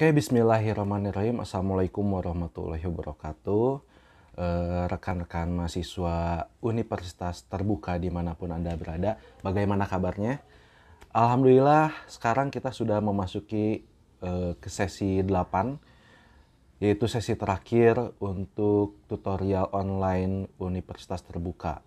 Oke, bismillahirrahmanirrahim. Assalamualaikum warahmatullahi wabarakatuh. Eh, rekan-rekan mahasiswa universitas terbuka dimanapun Anda berada, bagaimana kabarnya? Alhamdulillah, sekarang kita sudah memasuki eh, ke sesi 8, yaitu sesi terakhir untuk tutorial online universitas terbuka.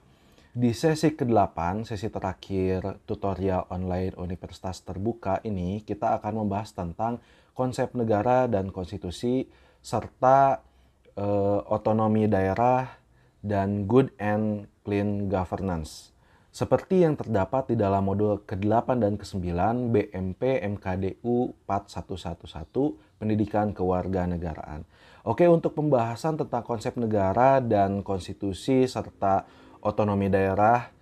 Di sesi ke-8, sesi terakhir tutorial online universitas terbuka ini, kita akan membahas tentang konsep negara dan konstitusi serta eh, otonomi daerah dan good and clean governance. Seperti yang terdapat di dalam modul ke-8 dan ke-9 BMP MKDU 4111 Pendidikan Kewarganegaraan. Oke, untuk pembahasan tentang konsep negara dan konstitusi serta otonomi daerah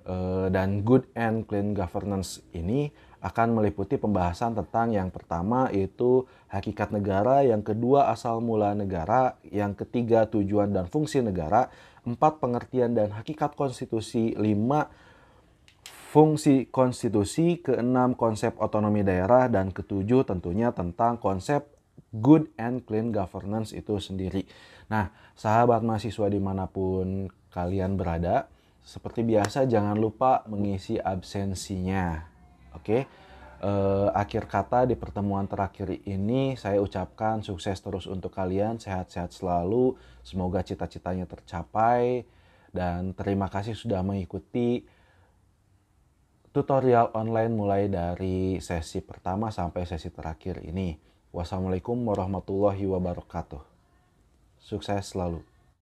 Eh, dan good and clean governance ini akan meliputi pembahasan tentang yang pertama yaitu hakikat negara, yang kedua asal mula negara, yang ketiga tujuan dan fungsi negara, empat pengertian dan hakikat konstitusi, lima fungsi konstitusi, keenam konsep otonomi daerah, dan ketujuh tentunya tentang konsep good and clean governance itu sendiri. Nah, sahabat mahasiswa dimanapun kalian berada, seperti biasa jangan lupa mengisi absensinya. Oke. Okay? Eh, akhir kata di pertemuan terakhir ini saya ucapkan sukses terus untuk kalian, sehat-sehat selalu, semoga cita-citanya tercapai dan terima kasih sudah mengikuti tutorial online mulai dari sesi pertama sampai sesi terakhir ini. Wassalamualaikum warahmatullahi wabarakatuh. Sukses selalu.